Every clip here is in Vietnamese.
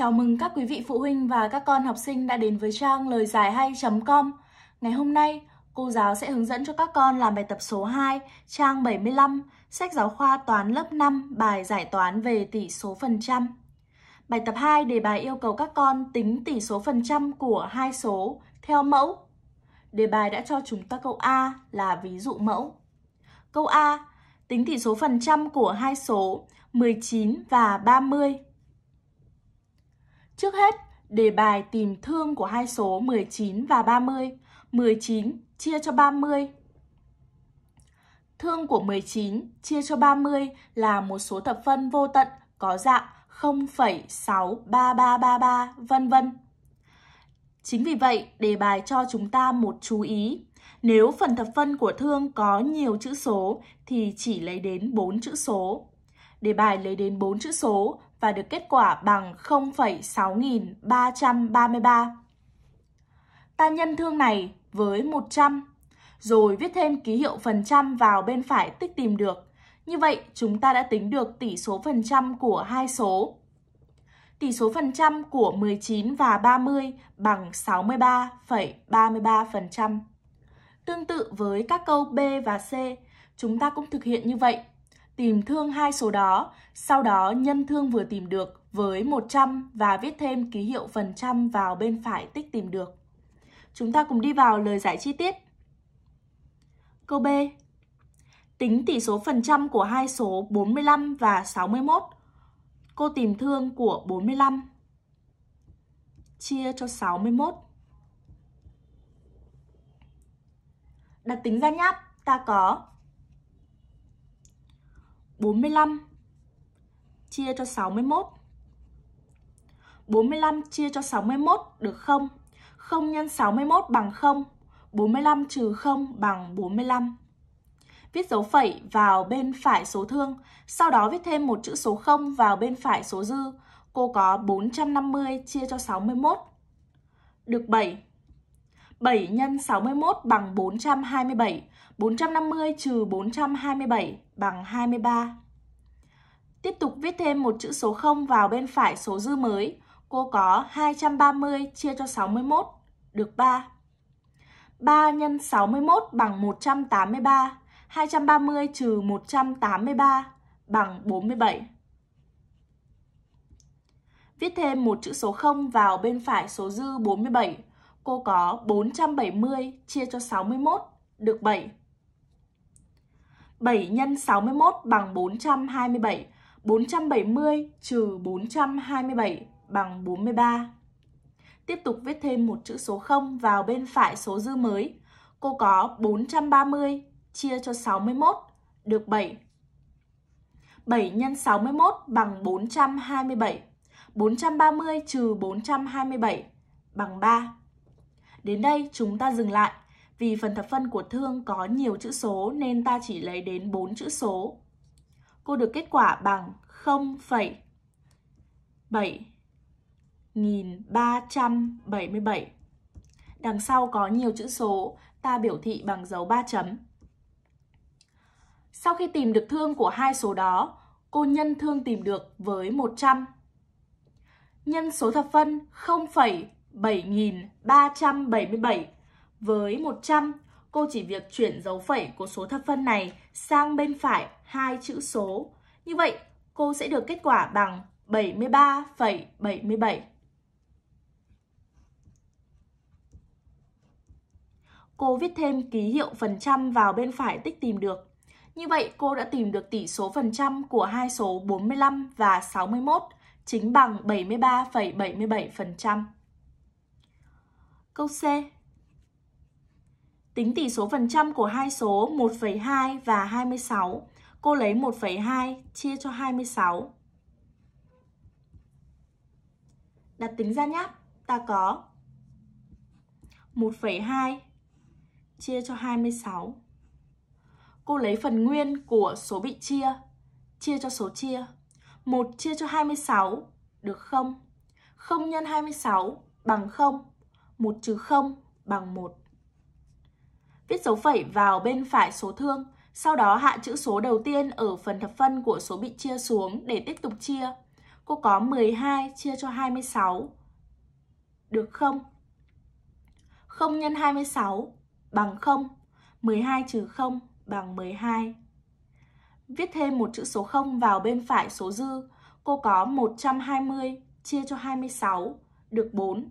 Chào mừng các quý vị phụ huynh và các con học sinh đã đến với trang lời giải hay.com. Ngày hôm nay, cô giáo sẽ hướng dẫn cho các con làm bài tập số 2, trang 75, sách giáo khoa toán lớp 5, bài giải toán về tỷ số phần trăm. Bài tập 2 đề bài yêu cầu các con tính tỷ số phần trăm của hai số theo mẫu. Đề bài đã cho chúng ta câu A là ví dụ mẫu. Câu A, tính tỷ số phần trăm của hai số 19 và 30. Trước hết, đề bài tìm thương của hai số 19 và 30. 19 chia cho 30. Thương của 19 chia cho 30 là một số thập phân vô tận có dạng 0,63333 vân vân. Chính vì vậy, đề bài cho chúng ta một chú ý. Nếu phần thập phân của thương có nhiều chữ số thì chỉ lấy đến 4 chữ số. Đề bài lấy đến 4 chữ số và được kết quả bằng 0,6333. Ta nhân thương này với 100, rồi viết thêm ký hiệu phần trăm vào bên phải tích tìm được. Như vậy, chúng ta đã tính được tỷ số phần trăm của hai số. Tỷ số phần trăm của 19 và 30 bằng 63,33%. Tương tự với các câu B và C, chúng ta cũng thực hiện như vậy tìm thương hai số đó, sau đó nhân thương vừa tìm được với 100 và viết thêm ký hiệu phần trăm vào bên phải tích tìm được. Chúng ta cùng đi vào lời giải chi tiết. Câu B. Tính tỷ số phần trăm của hai số 45 và 61. Cô tìm thương của 45 chia cho 61. Đặt tính ra nháp, ta có 45 chia cho 61. 45 chia cho 61 được không? 0 nhân 61 bằng 0. 45 trừ 0 bằng 45. Viết dấu phẩy vào bên phải số thương, sau đó viết thêm một chữ số 0 vào bên phải số dư. Cô có 450 chia cho 61. Được 7. 7 nhân 61 bằng 427. 450 trừ 427 bằng 23. Tiếp tục viết thêm một chữ số 0 vào bên phải số dư mới. Cô có 230 chia cho 61 được 3. 3 nhân 61 bằng 183. 230 trừ 183 bằng 47. Viết thêm một chữ số 0 vào bên phải số dư 47 cô có 470 chia cho 61 được 7. 7 nhân 61 bằng 427. 470 trừ 427 bằng 43. Tiếp tục viết thêm một chữ số 0 vào bên phải số dư mới. Cô có 430 chia cho 61 được 7. 7 nhân 61 bằng 427. 430 trừ 427 bằng 3. Đến đây chúng ta dừng lại. Vì phần thập phân của thương có nhiều chữ số nên ta chỉ lấy đến 4 chữ số. Cô được kết quả bằng 0,7377. Đằng sau có nhiều chữ số, ta biểu thị bằng dấu 3 chấm. Sau khi tìm được thương của hai số đó, cô nhân thương tìm được với 100. Nhân số thập phân 0, 7.377 với 100 cô chỉ việc chuyển dấu phẩy của số thập phân này sang bên phải hai chữ số. Như vậy, cô sẽ được kết quả bằng 73,77. Cô viết thêm ký hiệu phần trăm vào bên phải tích tìm được. Như vậy, cô đã tìm được tỷ số phần trăm của hai số 45 và 61, chính bằng 73,77%. Câu C. Tính tỷ số phần trăm của hai số 1,2 và 26. Cô lấy 1,2 chia cho 26. Đặt tính ra nhé. Ta có 1,2 chia cho 26. Cô lấy phần nguyên của số bị chia, chia cho số chia. 1 chia cho 26 được không? 0 nhân 26 bằng 0. 1 trừ 0 bằng 1. Viết dấu phẩy vào bên phải số thương, sau đó hạ chữ số đầu tiên ở phần thập phân của số bị chia xuống để tiếp tục chia. Cô có 12 chia cho 26. Được không? 0 nhân 26 bằng 0. 12 trừ 0 bằng 12. Viết thêm một chữ số 0 vào bên phải số dư. Cô có 120 chia cho 26 được 4.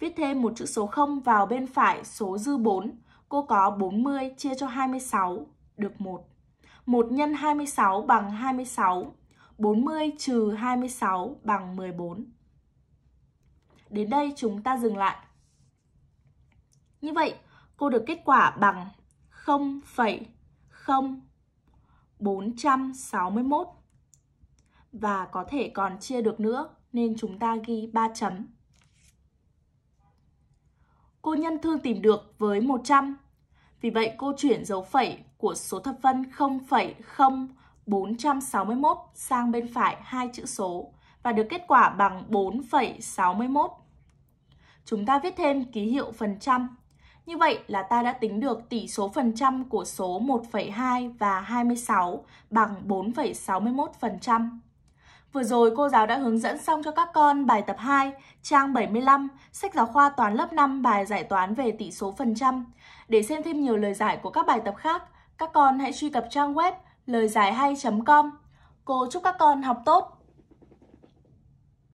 Viết thêm một chữ số 0 vào bên phải số dư 4. Cô có 40 chia cho 26 được 1. 1 x 26 bằng 26. 40 trừ 26 bằng 14. Đến đây chúng ta dừng lại. Như vậy, cô được kết quả bằng 0,0461 và có thể còn chia được nữa nên chúng ta ghi 3 chấm cô nhân thương tìm được với 100. Vì vậy cô chuyển dấu phẩy của số thập phân 0,0461 sang bên phải hai chữ số và được kết quả bằng 4,61. Chúng ta viết thêm ký hiệu phần trăm. Như vậy là ta đã tính được tỷ số phần trăm của số 1,2 và 26 bằng 4,61%. Vừa rồi cô giáo đã hướng dẫn xong cho các con bài tập 2, trang 75, sách giáo khoa toán lớp 5 bài giải toán về tỷ số phần trăm. Để xem thêm nhiều lời giải của các bài tập khác, các con hãy truy cập trang web lời giải hay.com. Cô chúc các con học tốt!